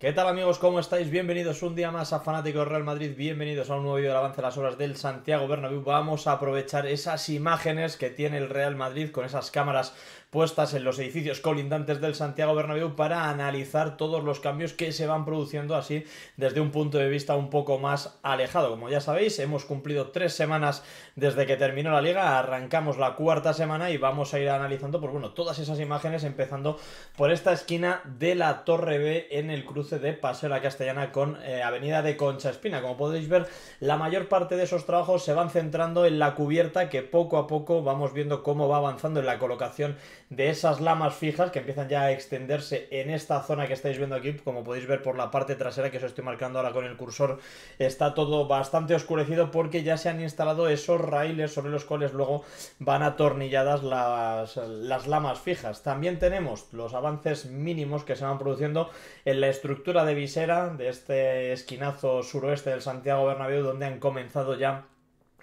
¿Qué tal amigos? ¿Cómo estáis? Bienvenidos un día más a Fanáticos Real Madrid, bienvenidos a un nuevo vídeo del avance de las horas del Santiago Bernabéu. Vamos a aprovechar esas imágenes que tiene el Real Madrid con esas cámaras puestas en los edificios colindantes del Santiago Bernabéu para analizar todos los cambios que se van produciendo así desde un punto de vista un poco más alejado. Como ya sabéis, hemos cumplido tres semanas desde que terminó la liga, arrancamos la cuarta semana y vamos a ir analizando, pues bueno, todas esas imágenes empezando por esta esquina de la Torre B en el cruce de Paseo la Castellana con eh, Avenida de Concha Espina. Como podéis ver, la mayor parte de esos trabajos se van centrando en la cubierta que poco a poco vamos viendo cómo va avanzando en la colocación de esas lamas fijas que empiezan ya a extenderse en esta zona que estáis viendo aquí, como podéis ver por la parte trasera que os estoy marcando ahora con el cursor, está todo bastante oscurecido porque ya se han instalado esos raíles sobre los cuales luego van atornilladas las, las lamas fijas. También tenemos los avances mínimos que se van produciendo en la estructura de visera de este esquinazo suroeste del Santiago Bernabéu, donde han comenzado ya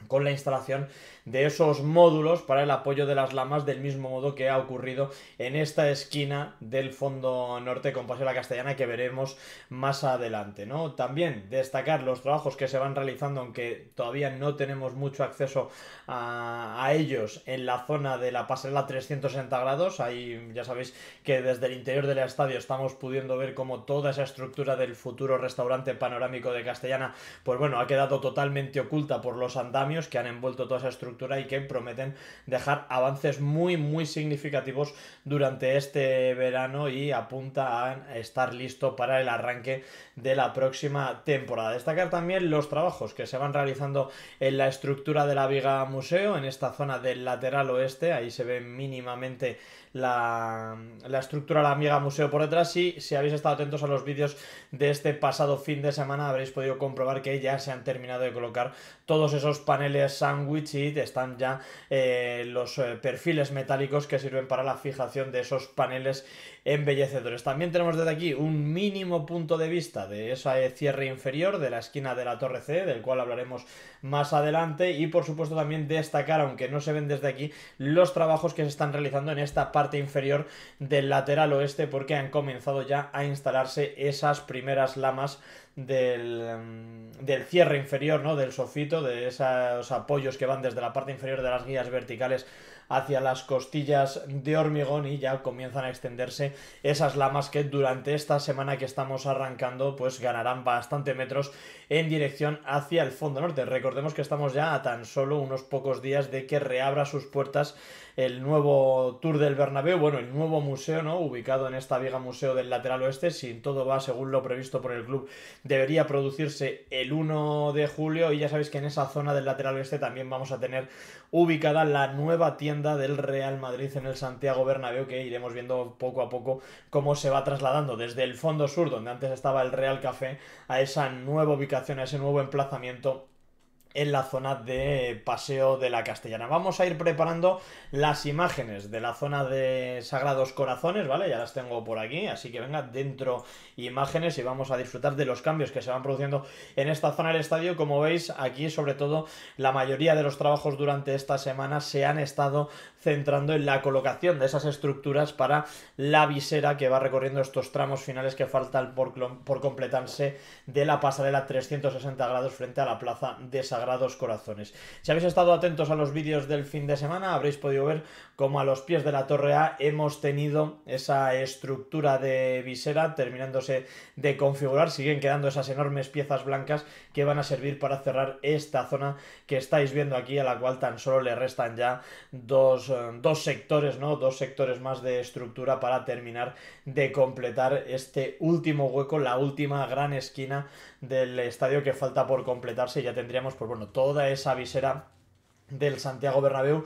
con la instalación de esos módulos para el apoyo de las lamas, del mismo modo que ha ocurrido en esta esquina del fondo norte con Paseo de Castellana que veremos más adelante. ¿no? También destacar los trabajos que se van realizando, aunque todavía no tenemos mucho acceso a, ellos en la zona de la pasarela 360 grados. Ahí ya sabéis que desde el interior del estadio estamos pudiendo ver cómo toda esa estructura del futuro restaurante panorámico de Castellana, pues bueno, ha quedado totalmente oculta por los andamios que han envuelto toda esa estructura y que prometen dejar avances muy, muy significativos durante este verano y apunta a estar listo para el arranque de la próxima temporada. Destacar también los trabajos que se van realizando en la estructura de la viga museo, en esta zona del lateral oeste, ahí se ve mínimamente la, la estructura la amiga museo por detrás y si habéis estado atentos a los vídeos de este pasado fin de semana habréis podido comprobar que ya se han terminado de colocar todos esos paneles sándwich y están ya eh, los eh, perfiles metálicos que sirven para la fijación de esos paneles embellecedores. También tenemos desde aquí un mínimo punto de vista de ese eh, cierre inferior de la esquina de la torre C, del cual hablaremos más adelante y por supuesto también destacar, aunque no se ven desde aquí, los trabajos que se están realizando en esta parte inferior del lateral oeste porque han comenzado ya a instalarse esas primeras lamas mm, del, cierre inferior, ¿no? Del sofito, de esos apoyos que van desde la parte inferior de las guías verticales hacia las costillas de hormigón y ya comienzan a extenderse esas lamas que durante esta semana que estamos arrancando pues ganarán bastante metros en dirección hacia el fondo norte. Recordemos que estamos ya a tan solo unos pocos días de que reabra sus puertas el nuevo Tour del Bernabéu, bueno, el nuevo museo, ¿no? Ubicado en esta viga museo del lateral oeste, si todo va según lo previsto por el club, debería producirse el 1 de julio y ya sabéis que en esa zona del lateral oeste también vamos a tener ubicada la nueva tienda del Real Madrid en el Santiago Bernabéu que iremos viendo poco a poco cómo se va trasladando desde el fondo sur donde antes estaba el Real Café a esa nueva ubicación a ese nuevo emplazamiento en la zona de Paseo de la Castellana. Vamos a ir preparando las imágenes de la zona de Sagrados Corazones, ¿vale? Ya las tengo por aquí, así que venga dentro imágenes y vamos a disfrutar de los cambios que se van produciendo en esta zona del estadio. Como veis, aquí sobre todo la mayoría de los trabajos durante esta semana se han estado centrando en la colocación de esas estructuras para la visera que va recorriendo estos tramos finales que faltan por, completarse de la pasarela 360 grados frente a la plaza de Sagrados Corazones. Si habéis estado atentos a los vídeos del fin de semana, habréis podido ver cómo a los pies de la Torre A hemos tenido esa estructura de visera terminándose de configurar. Siguen quedando esas enormes piezas blancas que van a servir para cerrar esta zona que estáis viendo aquí, a la cual tan solo le restan ya dos dos sectores, ¿no? Dos sectores más de estructura para terminar de completar este último hueco, la última gran esquina del estadio que falta por completarse. Ya tendríamos, pues bueno, toda esa visera del Santiago Bernabéu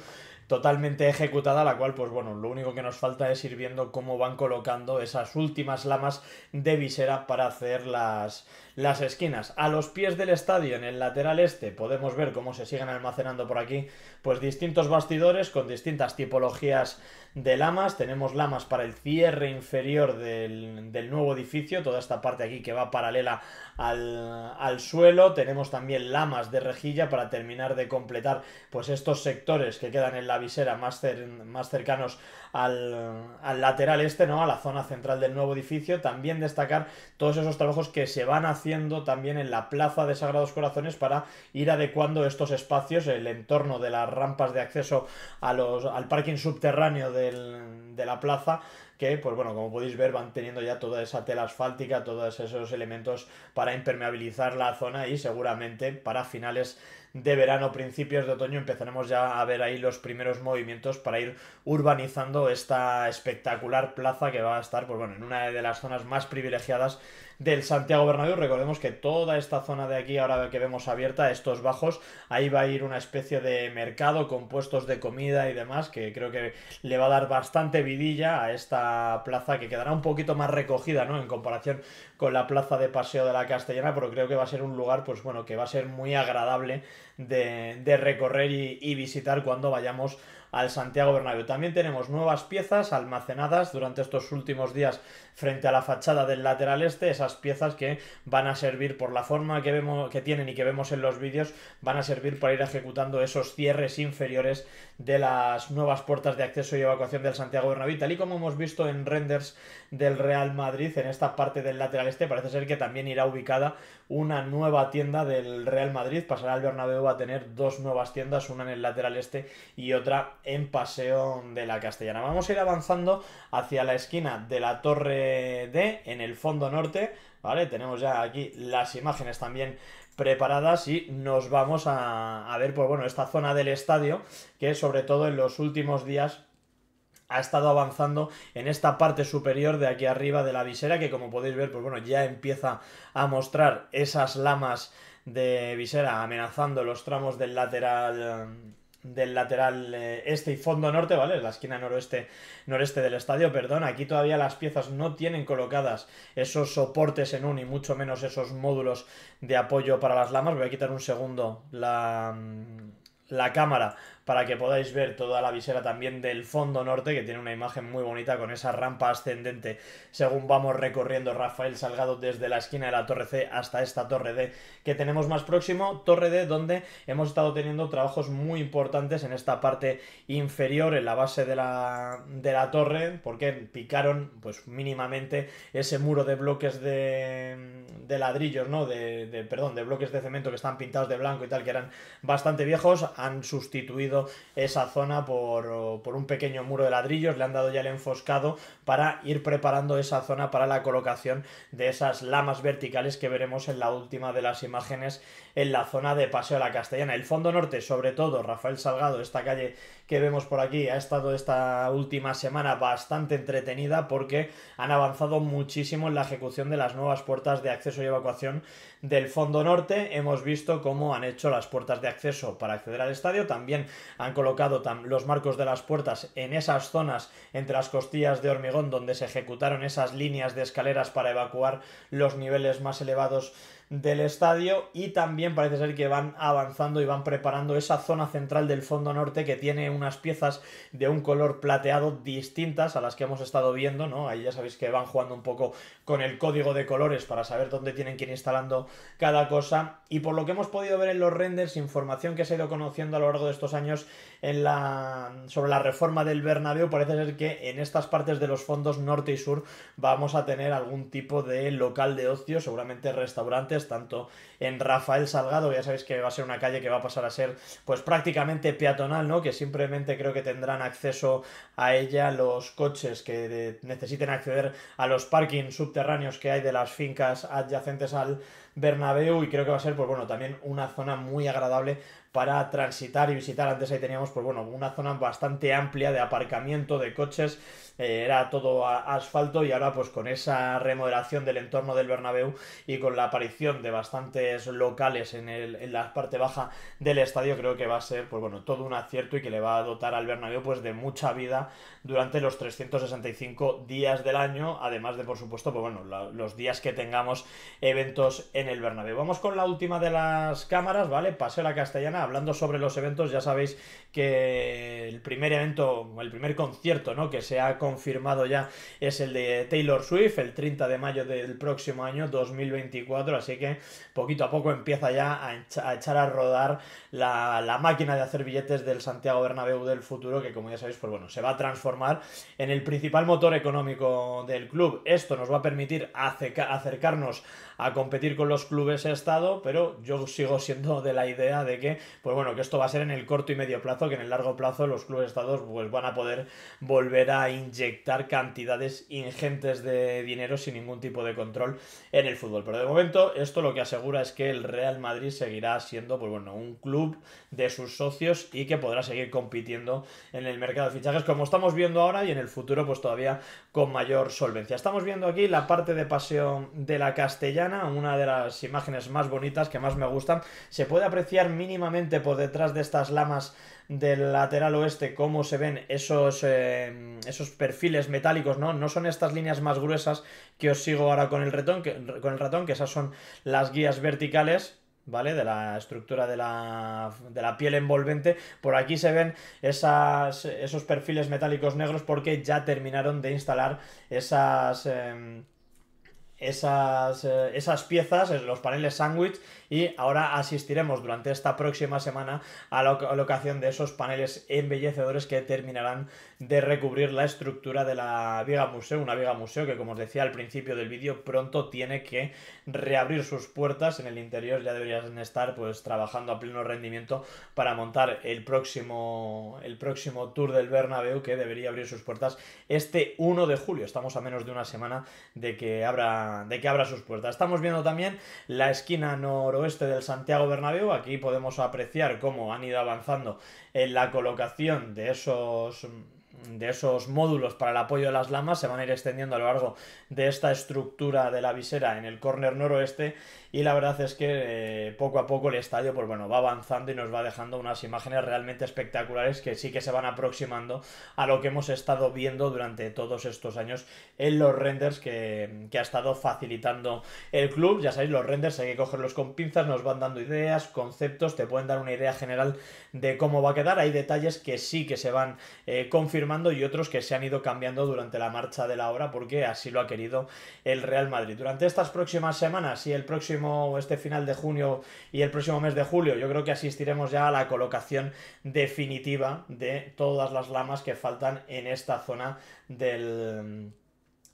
totalmente ejecutada, la cual, pues bueno, lo único que nos falta es ir viendo cómo van colocando esas últimas lamas de visera para hacer las, las esquinas. A los pies del estadio, en el lateral este, podemos ver cómo se siguen almacenando por aquí, pues distintos bastidores con distintas tipologías de lamas. Tenemos lamas para el cierre inferior del, del nuevo edificio, toda esta parte aquí que va paralela al, al suelo. Tenemos también lamas de rejilla para terminar de completar, pues estos sectores que quedan en la visera más, más cercanos al, al, lateral este, ¿no? A la zona central del nuevo edificio. También destacar todos esos trabajos que se van haciendo también en la plaza de Sagrados Corazones para ir adecuando estos espacios, el entorno de las rampas de acceso a los, al parking subterráneo del, de la plaza que, pues bueno, como podéis ver, van teniendo ya toda esa tela asfáltica, todos esos elementos para impermeabilizar la zona y seguramente para finales de verano, principios de otoño, empezaremos ya a ver ahí los primeros movimientos para ir urbanizando esta espectacular plaza que va a estar, pues bueno, en una de las zonas más privilegiadas del Santiago Bernabéu. Recordemos que toda esta zona de aquí, ahora que vemos abierta, estos bajos, ahí va a ir una especie de mercado con puestos de comida y demás, que creo que le va a dar bastante vidilla a esta plaza que quedará un poquito más recogida, ¿no? En comparación con la plaza de Paseo de la Castellana, pero creo que va a ser un lugar, pues bueno, que va a ser muy agradable de, recorrer y, y visitar cuando vayamos al Santiago Bernabéu. También tenemos nuevas piezas almacenadas durante estos últimos días frente a la fachada del lateral este, esas piezas que van a servir por la forma que vemos que tienen y que vemos en los vídeos, van a servir para ir ejecutando esos cierres inferiores de las nuevas puertas de acceso y evacuación del Santiago Bernabéu, tal y como hemos visto en renders del Real Madrid en esta parte del lateral este, parece ser que también irá ubicada una nueva tienda del Real Madrid. Pasará al Bernabéu a tener dos nuevas tiendas, una en el lateral este y otra en Paseo de la Castellana. Vamos a ir avanzando hacia la esquina de la Torre D, en el fondo norte. ¿Vale? Tenemos ya aquí las imágenes también preparadas y nos vamos a, a ver, pues bueno, esta zona del estadio que sobre todo en los últimos días ha estado avanzando en esta parte superior de aquí arriba de la visera que como podéis ver pues bueno ya empieza a mostrar esas lamas de visera amenazando los tramos del lateral mm, del lateral eh, este y fondo norte, ¿vale? La esquina noroeste, noreste del estadio, perdón. Aquí todavía las piezas no tienen colocadas esos soportes en un y mucho menos esos módulos de apoyo para las lamas. Voy a quitar un segundo la, mm, la cámara para que podáis ver toda la visera también del fondo norte, que tiene una imagen muy bonita con esa rampa ascendente según vamos recorriendo Rafael Salgado desde la esquina de la Torre C hasta esta Torre D que tenemos más próximo, Torre D donde hemos estado teniendo trabajos muy importantes en esta parte inferior, en la base de la, de la torre, porque picaron pues mínimamente ese muro de bloques de, de ladrillos, ¿no? De, de, perdón, de bloques de cemento que están pintados de blanco y tal, que eran bastante viejos, han sustituido esa zona por, un pequeño muro de ladrillos, le han dado ya el enfoscado para ir preparando esa zona para la colocación de esas lamas verticales que veremos en la última de las imágenes en la zona de Paseo de la Castellana. El fondo norte, sobre todo, Rafael Salgado, esta calle que vemos por aquí, ha estado esta última semana bastante entretenida porque han avanzado muchísimo en la ejecución de las nuevas puertas de acceso y evacuación del fondo norte. Hemos visto cómo han hecho las puertas de acceso para acceder al estadio, también han colocado los marcos de las puertas en esas zonas entre las costillas de hormigón donde se ejecutaron esas líneas de escaleras para evacuar los niveles más elevados del estadio y también parece ser que van avanzando y van preparando esa zona central del fondo norte que tiene unas piezas de un color plateado distintas a las que hemos estado viendo, ¿no? Ahí ya sabéis que van jugando un poco con el código de colores para saber dónde tienen que ir instalando cada cosa y por lo que hemos podido ver en los renders, información que se ha ido conociendo a lo largo de estos años en la... sobre la reforma del Bernabéu, parece ser que en estas partes de los fondos norte y sur vamos a tener algún tipo de local de ocio, seguramente restaurantes tanto en Rafael Salgado, ya sabéis que va a ser una calle que va a pasar a ser pues prácticamente peatonal, ¿no? Que simplemente creo que tendrán acceso a ella los coches que necesiten acceder a los parkings subterráneos que hay de las fincas adyacentes al Bernabéu y creo que va a ser pues bueno, también una zona muy agradable para transitar y visitar. Antes ahí teníamos pues bueno, una zona bastante amplia de aparcamiento de coches era todo asfalto y ahora pues con esa remodelación del entorno del Bernabéu y con la aparición de bastantes locales en, la parte baja del estadio creo que va a ser pues bueno todo un acierto y que le va a dotar al Bernabéu pues de mucha vida durante los 365 días del año además de por supuesto pues bueno los días que tengamos eventos en el Bernabéu vamos con la última de las cámaras vale paseo la castellana hablando sobre los eventos ya sabéis que el primer evento el primer concierto no que se ha confirmado ya es el de Taylor Swift, el 30 de mayo del próximo año 2024, así que poquito a poco empieza ya a, echar a rodar la, máquina de hacer billetes del Santiago Bernabéu del futuro, que como ya sabéis, pues bueno, se va a transformar en el principal motor económico del club. Esto nos va a permitir acercarnos a competir con los clubes Estado, pero yo sigo siendo de la idea de que, pues bueno, que esto va a ser en el corto y medio plazo, que en el largo plazo los clubes Estados pues van a poder volver a inyectar inyectar cantidades ingentes de dinero sin ningún tipo de control en el fútbol. Pero de momento esto lo que asegura es que el Real Madrid seguirá siendo pues bueno, un club de sus socios y que podrá seguir compitiendo en el mercado de fichajes como estamos viendo ahora y en el futuro pues todavía con mayor solvencia. Estamos viendo aquí la parte de pasión de la castellana, una de las imágenes más bonitas que más me gustan. Se puede apreciar mínimamente por detrás de estas lamas del lateral oeste cómo se ven esos... Eh, esos perfiles metálicos, ¿no? No son estas líneas más gruesas que os sigo ahora con el, ratón, que, con el ratón, que esas son las guías verticales, ¿vale? De la estructura de la, de la piel envolvente. Por aquí se ven esas, esos perfiles metálicos negros porque ya terminaron de instalar esas... Em, esas, eh, esas piezas, los paneles sándwich, y ahora asistiremos durante esta próxima semana a la colocación de esos paneles embellecedores que terminarán de recubrir la estructura de la viga museo, una viga museo que como os decía al principio del vídeo pronto tiene que reabrir sus puertas en el interior, ya deberían estar pues trabajando a pleno rendimiento para montar el próximo, el próximo tour del Bernabéu que debería abrir sus puertas este 1 de julio, estamos a menos de una semana de que abra de que abra sus puertas. Estamos viendo también la esquina noroeste del Santiago Bernabéu. Aquí podemos apreciar cómo han ido avanzando en la colocación de esos de esos módulos para el apoyo de las lamas se van a ir extendiendo a lo largo de esta estructura de la visera en el corner noroeste y la verdad es que eh, poco a poco el estadio pues bueno va avanzando y nos va dejando unas imágenes realmente espectaculares que sí que se van aproximando a lo que hemos estado viendo durante todos estos años en los renders que, ha estado facilitando el club ya sabéis los renders hay que cogerlos con pinzas nos van dando ideas conceptos te pueden dar una idea general de cómo va a quedar hay detalles que sí que se van eh, confirmando y otros que se han ido cambiando durante la marcha de la obra porque así lo ha querido el Real Madrid. Durante estas próximas semanas y el próximo, este final de junio y el próximo mes de julio, yo creo que asistiremos ya a la colocación definitiva de todas las lamas que faltan en esta zona del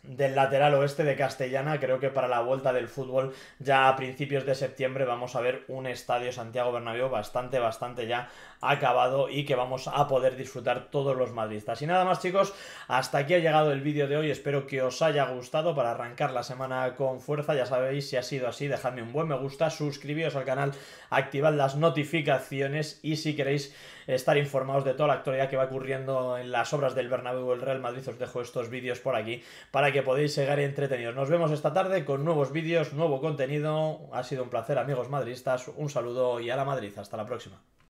del lateral oeste de Castellana. Creo que para la vuelta del fútbol ya a principios de septiembre vamos a ver un estadio Santiago Bernabéu bastante, bastante ya acabado y que vamos a poder disfrutar todos los madridistas. Y nada más chicos, hasta aquí ha llegado el vídeo de hoy, espero que os haya gustado para arrancar la semana con fuerza, ya sabéis si ha sido así, dejadme un buen me gusta, suscribíos al canal, activad las notificaciones y si queréis estar informados de toda la actualidad que va ocurriendo en las obras del Bernabéu el Real Madrid, os dejo estos vídeos por aquí para que podáis llegar entretenidos. Nos vemos esta tarde con nuevos vídeos, nuevo contenido. Ha sido un placer, amigos madridistas. Un saludo y a la Madrid. Hasta la próxima.